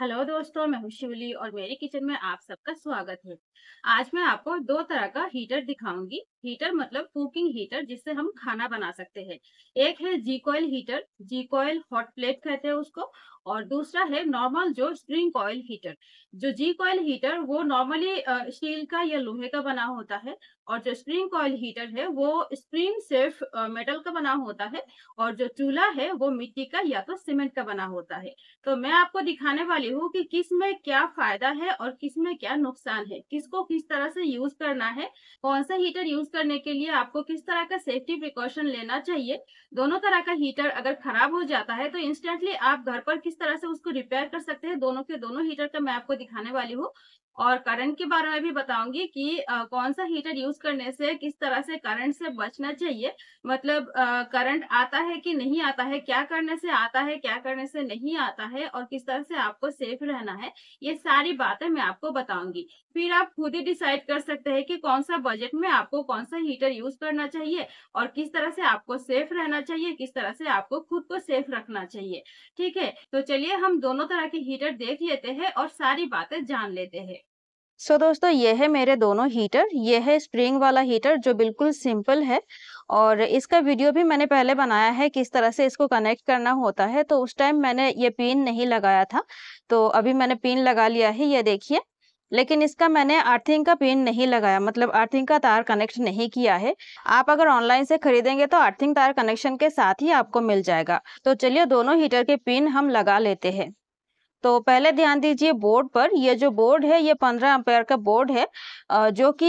hello दोस्तों मैं हूँ शिवली और मेरी किचन में आप सबका स्वागत है आज मैं आपको दो तरह का हीटर दिखाऊंगी हीटर मतलब कुकिंग हीटर जिससे हम खाना बना सकते हैं एक है G coil heater G coil hot plate कहते हैं उसको और दूसरा है नॉर्मल जो स्प्रिंग कॉयल हीटर जो जी कॉयल हीटर वो नॉर्मली स्टील का या लोहे का बना होता है और जो स्प्रिंग कॉयल हीटर है वो स्प्रिंग सिर्फ मेटल का बना होता है और जो चूल्हा है वो मिट्टी का या तो सीमेंट का बना होता है तो मैं आपको दिखाने वाली हूँ कि किस में क्या फायदा है और किस में क्या नुकसान है किसको किस तरह से यूज करना है कौन सा हीटर यूज करने के लिए आपको किस तरह का सेफ्टी प्रिकॉशन लेना चाहिए दोनों तरह का हीटर अगर खराब हो जाता है तो इंस्टेंटली आप घर पर किस तरह से उसको रिपेयर कर सकते हैं दोनों के दोनों हीटर का मैं आपको दिखाने वाली हूँ और करंट के बारे में भी बताऊंगी कि आ, कौन सा हीटर यूज करने से किस तरह से करंट से बचना चाहिए मतलब करंट आता है कि नहीं आता है क्या करने से आता है क्या करने से नहीं आता है और किस तरह से आपको सेफ रहना है ये सारी बातें मैं आपको बताऊंगी फिर आप खुद ही डिसाइड कर सकते हैं कि कौन सा बजट में आपको कौन सा हीटर यूज करना चाहिए और किस तरह से आपको सेफ रहना चाहिए किस तरह से आपको खुद को सेफ रखना चाहिए ठीक है तो चलिए हम दोनों तरह के हीटर देख लेते हैं और सारी बातें जान लेते हैं सो so, दोस्तों ये है मेरे दोनों हीटर ये है स्प्रिंग वाला हीटर जो बिल्कुल सिंपल है और इसका वीडियो भी मैंने पहले बनाया है किस तरह से इसको कनेक्ट करना होता है तो उस टाइम मैंने ये पिन नहीं लगाया था तो अभी मैंने पिन लगा लिया है ये देखिए लेकिन इसका मैंने अर्थिंग का पिन नहीं लगाया मतलब अर्थिंग का तार कनेक्ट नहीं किया है आप अगर ऑनलाइन से खरीदेंगे तो अर्थिंग तार कनेक्शन के साथ ही आपको मिल जाएगा तो चलिए दोनों हीटर के पिन हम लगा लेते हैं तो पहले ध्यान दीजिए बोर्ड पर ये जो बोर्ड है ये पंद्रह एम्पेयर का बोर्ड है जो कि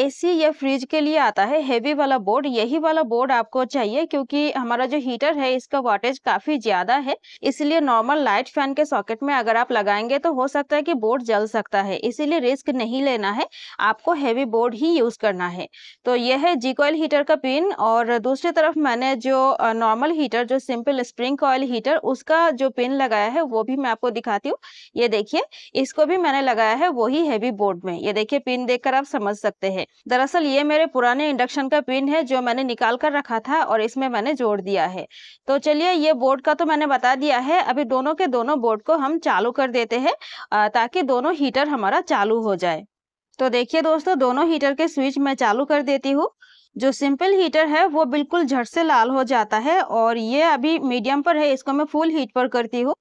एसी या फ्रिज के लिए आता है हेवी वाला बोर्ड यही वाला बोर्ड आपको चाहिए क्योंकि हमारा जो हीटर है इसका वाटेज काफी ज्यादा है इसलिए नॉर्मल लाइट फैन के सॉकेट में अगर आप लगाएंगे तो हो सकता है कि बोर्ड जल सकता है इसीलिए रिस्क नहीं लेना है आपको हैवी बोर्ड ही यूज करना है तो यह है जी कोयल हीटर का पिन और दूसरी तरफ मैंने जो नॉर्मल हीटर जो सिंपल स्प्रिंग कोयल हीटर उसका जो पिन लगाया है वो भी मैं आपको दिखाती हूँ ये देखिए इसको भी मैंने लगाया है वही हैवी बोर्ड में ये देखिए पिन देखकर आप समझ सकते हैं दरअसल ये मेरे पुराने इंडक्शन का पिन है जो मैंने निकाल कर रखा था और इसमें मैंने जोड़ दिया है तो चलिए ये बोर्ड का तो मैंने बता दिया है अभी दोनों के दोनों बोर्ड को हम चालू कर देते हैं ताकि दोनों हीटर हमारा चालू हो जाए तो देखिए दोस्तों दोनों हीटर के स्विच मैं चालू कर देती हूँ जो सिंपल हीटर है वो बिल्कुल झट से लाल हो जाता है और ये अभी मीडियम पर है इसको मैं फुल हीट पर करती हूँ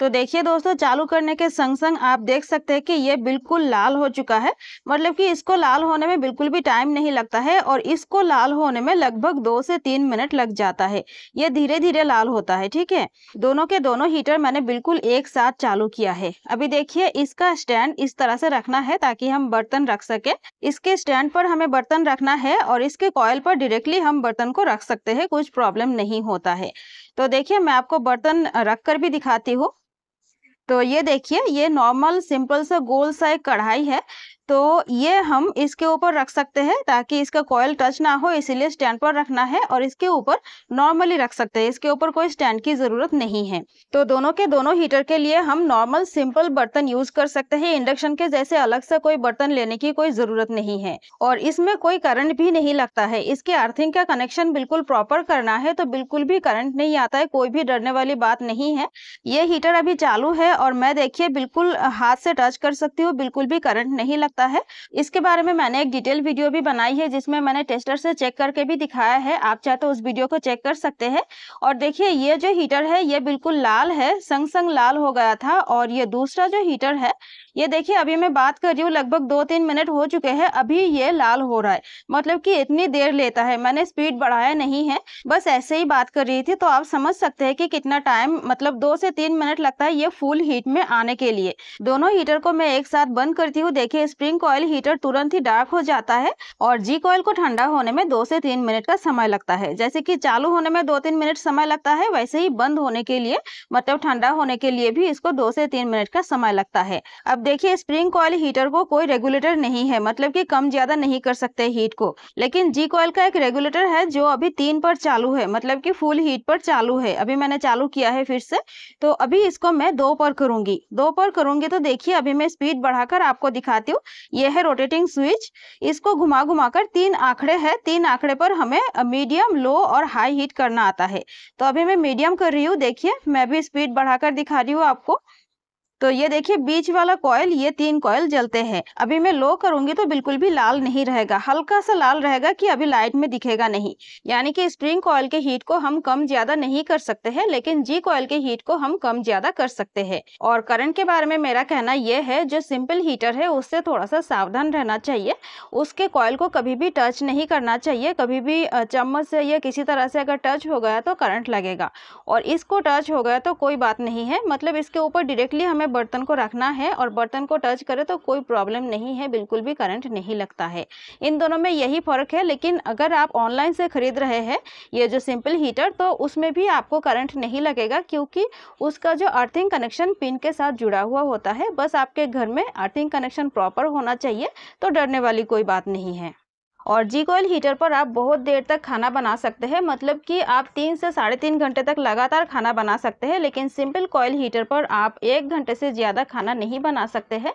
तो देखिए दोस्तों चालू करने के संग संग आप देख सकते हैं कि ये बिल्कुल लाल हो चुका है मतलब कि इसको लाल होने में बिल्कुल भी टाइम नहीं लगता है और इसको लाल होने में लगभग दो से तीन मिनट लग जाता है ये धीरे धीरे लाल होता है ठीक है दोनों के दोनों हीटर मैंने बिल्कुल एक साथ चालू किया है अभी देखिए इसका स्टैंड इस तरह से रखना है ताकि हम बर्तन रख सके इसके स्टैंड पर हमें बर्तन रखना है और इसके कॉयल पर डायरेक्टली हम बर्तन को रख सकते हैं कुछ प्रॉब्लम नहीं होता है तो देखिए मैं आपको बर्तन रख कर भी दिखाती हूँ तो ये देखिए ये नॉर्मल सिंपल सा गोल सा एक कढ़ाई है तो ये हम इसके ऊपर रख सकते हैं ताकि इसका कॉयल टच ना हो इसीलिए स्टैंड पर रखना है और इसके ऊपर नॉर्मली रख सकते हैं इसके ऊपर कोई स्टैंड की ज़रूरत नहीं है तो दोनों के दोनों हीटर के लिए हम नॉर्मल सिंपल बर्तन यूज़ कर सकते हैं इंडक्शन के जैसे अलग से कोई बर्तन लेने की कोई ज़रूरत नहीं है और इसमें कोई करंट भी नहीं लगता है इसके अर्थिंग का कनेक्शन बिल्कुल प्रॉपर करना है तो बिल्कुल भी करंट नहीं आता है कोई भी डरने वाली बात नहीं है ये हीटर अभी चालू है और मैं देखिए बिल्कुल हाथ से टच कर सकती हूँ बिल्कुल भी करंट नहीं लगता सकता है इसके बारे में मैंने एक डिटेल वीडियो भी बनाई है जिसमें मैंने टेस्टर से चेक करके भी दिखाया है आप चाहे तो उस वीडियो को चेक कर सकते हैं और देखिए ये जो हीटर है ये बिल्कुल लाल है संग संग लाल हो गया था और ये दूसरा जो हीटर है ये देखिए अभी मैं बात कर रही हूँ लगभग दो तीन मिनट हो चुके हैं अभी ये लाल हो रहा है मतलब कि इतनी देर लेता है मैंने स्पीड बढ़ाया नहीं है बस ऐसे ही बात कर रही थी तो आप समझ सकते हैं कि कितना टाइम मतलब दो से तीन मिनट लगता है ये फुल हीट में आने के लिए दोनों हीटर को मैं एक साथ बंद करती हूँ देखिये स्प्रिंग कॉयल हीटर तुरंत ही डार्क हो जाता है और जी कॉयल को ठंडा होने में दो से तीन मिनट का समय लगता है जैसे की चालू होने में दो तीन मिनट समय लगता है वैसे ही बंद होने के लिए मतलब ठंडा होने के लिए भी इसको दो से तीन मिनट का समय लगता है अब देखिए स्प्रिंग कॉयल हीटर को कोई रेगुलेटर नहीं है मतलब कि कम ज्यादा नहीं कर सकते हीट को लेकिन जी कॉयल का एक रेगुलेटर है जो अभी तीन पर चालू है मतलब कि फुल हीट पर चालू है अभी मैंने चालू किया है फिर से तो अभी इसको मैं दो पर करूंगी दो पर करूंगी तो देखिए अभी मैं स्पीड बढ़ाकर आपको दिखाती हूँ ये है रोटेटिंग स्विच इसको घुमा घुमा कर तीन आंकड़े है तीन आंकड़े पर हमें मीडियम लो और हाई हीट करना आता है तो अभी मैं मीडियम कर रही हूँ देखिए मैं भी स्पीड बढ़ाकर दिखा रही हूँ आपको तो ये देखिए बीच वाला कॉयल ये तीन कॉयल जलते हैं अभी मैं लो करूंगी तो बिल्कुल भी लाल नहीं रहेगा हल्का सा लाल रहेगा कि अभी लाइट में दिखेगा नहीं यानी कि स्प्रिंग कॉयल के हीट को हम कम ज्यादा नहीं कर सकते हैं लेकिन जी कॉयल के हीट को हम कम ज्यादा कर सकते हैं और करंट के बारे में मेरा कहना यह है जो सिंपल हीटर है उससे थोड़ा सा सावधान रहना चाहिए उसके कॉयल को कभी भी टच नहीं करना चाहिए कभी भी चम्मच से या किसी तरह से अगर टच हो गया तो करंट लगेगा और इसको टच हो गया तो कोई बात नहीं है मतलब इसके ऊपर डिरेक्टली हमें में बर्तन को रखना है और बर्तन को टच करे तो कोई प्रॉब्लम नहीं है बिल्कुल भी करंट नहीं लगता है इन दोनों में यही फ़र्क है लेकिन अगर आप ऑनलाइन से ख़रीद रहे हैं ये जो सिंपल हीटर तो उसमें भी आपको करंट नहीं लगेगा क्योंकि उसका जो अर्थिंग कनेक्शन पिन के साथ जुड़ा हुआ होता है बस आपके घर में अर्थिंग कनेक्शन प्रॉपर होना चाहिए तो डरने वाली कोई बात नहीं है और जी कोयल हीटर पर आप बहुत देर तक खाना बना सकते हैं मतलब कि आप तीन से साढ़े तीन घंटे तक लगातार खाना बना सकते हैं लेकिन सिंपल कोयल हीटर पर आप एक घंटे से ज़्यादा खाना नहीं बना सकते हैं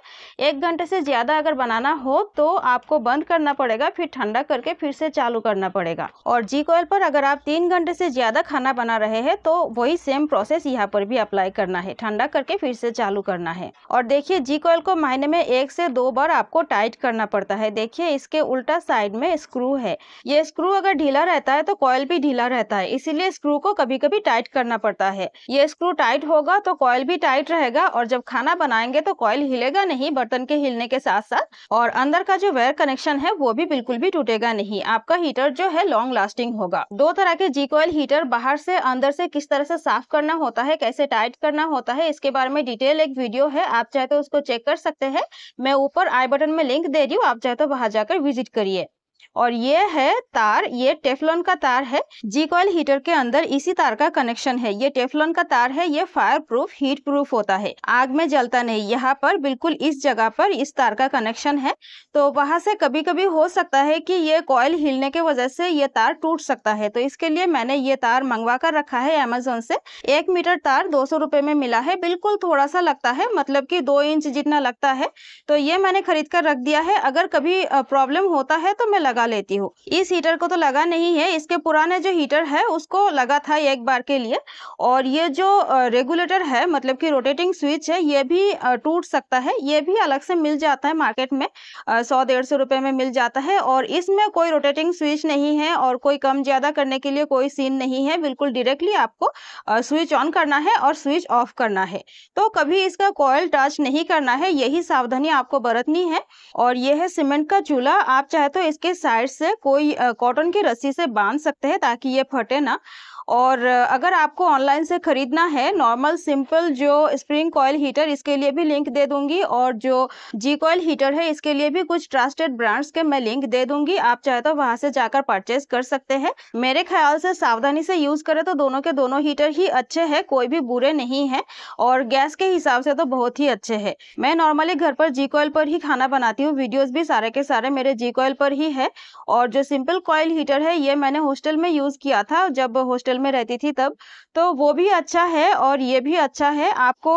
एक घंटे से ज़्यादा अगर बनाना हो तो आपको बंद करना पड़ेगा फिर ठंडा करके फिर से चालू करना पड़ेगा और जी कोयल पर अगर आप तीन घंटे से ज़्यादा खाना बना रहे हैं तो वही सेम प्रोसेस यहाँ पर भी अप्लाई करना है ठंडा करके फिर से चालू करना है और देखिए जी कोयल को महीने में एक से दो बार आपको टाइट करना पड़ता है देखिए इसके उल्टा साइड में में स्क्रू है ये स्क्रू अगर ढीला रहता है तो कॉयल भी ढीला रहता है इसीलिए स्क्रू को कभी कभी टाइट करना पड़ता है ये स्क्रू टाइट होगा तो कॉयल भी टाइट रहेगा और जब खाना बनाएंगे तो कॉयल हिलेगा नहीं बर्तन के हिलने के साथ साथ और अंदर का जो वेयर कनेक्शन है वो भी बिल्कुल भी टूटेगा नहीं आपका हीटर जो है लॉन्ग लास्टिंग होगा दो तरह के जी कॉयल हीटर बाहर से अंदर से किस तरह से साफ करना होता है कैसे टाइट करना होता है इसके बारे में डिटेल एक वीडियो है आप चाहे तो उसको चेक कर सकते हैं मैं ऊपर आई बटन में लिंक दे रही हूँ आप चाहे तो वहां जाकर विजिट करिए और ये है तार ये टेफलॉन का तार है जी कॉल हीटर के अंदर इसी तार का कनेक्शन है ये टेफलॉन का तार है ये फायर प्रूफ हीट प्रूफ होता है आग में जलता नहीं यहाँ पर बिल्कुल इस जगह पर इस तार का कनेक्शन है तो वहां से कभी कभी हो सकता है कि ये कॉयल हिलने के वजह से ये तार टूट सकता है तो इसके लिए मैंने ये तार मंगवा कर रखा है अमेजोन से एक मीटर तार दो सौ में मिला है बिल्कुल थोड़ा सा लगता है मतलब की दो इंच जितना लगता है तो ये मैंने खरीद कर रख दिया है अगर कभी प्रॉब्लम होता है तो मैं लगा लगा लेती हूँ इस हीटर को तो लगा नहीं है इसके पुराने जो हीटर है उसको लगा था एक बार के लिए और ये जो रेगुलेटर है मतलब कि रोटेटिंग स्विच है ये भी टूट सकता है ये भी अलग से मिल जाता है मार्केट में सौ डेढ़ सौ रुपये में मिल जाता है और इसमें कोई रोटेटिंग स्विच नहीं है और कोई कम ज़्यादा करने के लिए कोई सीन नहीं है बिल्कुल डिरेक्टली आपको स्विच ऑन करना है और स्विच ऑफ करना है तो कभी इसका कॉयल टच नहीं करना है यही सावधानी आपको बरतनी है और यह है सीमेंट का चूल्हा आप चाहे तो इसके साथ साइड से कोई कॉटन की रस्सी से बांध सकते हैं ताकि ये फटे ना और अगर आपको ऑनलाइन से ख़रीदना है नॉर्मल सिंपल जो स्प्रिंग कॉयल हीटर इसके लिए भी लिंक दे दूंगी और जो जी कॉयल हीटर है इसके लिए भी कुछ ट्रस्टेड ब्रांड्स के मैं लिंक दे दूंगी आप चाहे तो वहां से जाकर परचेज कर सकते हैं मेरे ख्याल से सावधानी से यूज़ करें तो दोनों के दोनों हीटर ही अच्छे हैं कोई भी बुरे नहीं है और गैस के हिसाब से तो बहुत ही अच्छे है मैं नॉर्मली घर पर जी कॉयल पर ही खाना बनाती हूँ वीडियोज भी सारे के सारे मेरे जी कॉयल पर ही है और जो सिंपल कॉयल हीटर है ये मैंने हॉस्टल में यूज़ किया था जब हॉस्टल हॉस्टल में रहती थी तब तो वो भी अच्छा है और ये भी अच्छा है आपको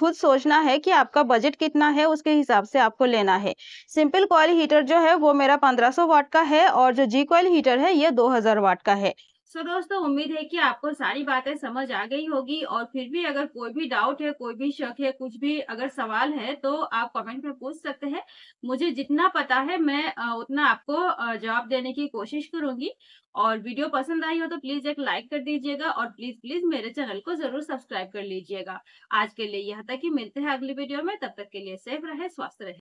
खुद सोचना है कि आपका बजट कितना है उसके हिसाब से आपको लेना है सिंपल कॉयल हीटर जो है वो मेरा 1500 वाट का है और जो जी कॉयल हीटर है ये 2000 वाट का है सो so, दोस्तों उम्मीद है कि आपको सारी बातें समझ आ गई होगी और फिर भी अगर कोई भी डाउट है कोई भी शक है कुछ भी अगर सवाल है तो आप कमेंट में पूछ सकते हैं मुझे जितना पता है मैं उतना आपको जवाब देने की कोशिश करूंगी और वीडियो पसंद आई हो तो प्लीज एक लाइक कर दीजिएगा और प्लीज प्लीज मेरे चैनल को जरूर सब्सक्राइब कर लीजिएगा आज के लिए यहाँ तक ही मिलते हैं अगली वीडियो में तब तक के लिए सेफ रहे स्वस्थ रहे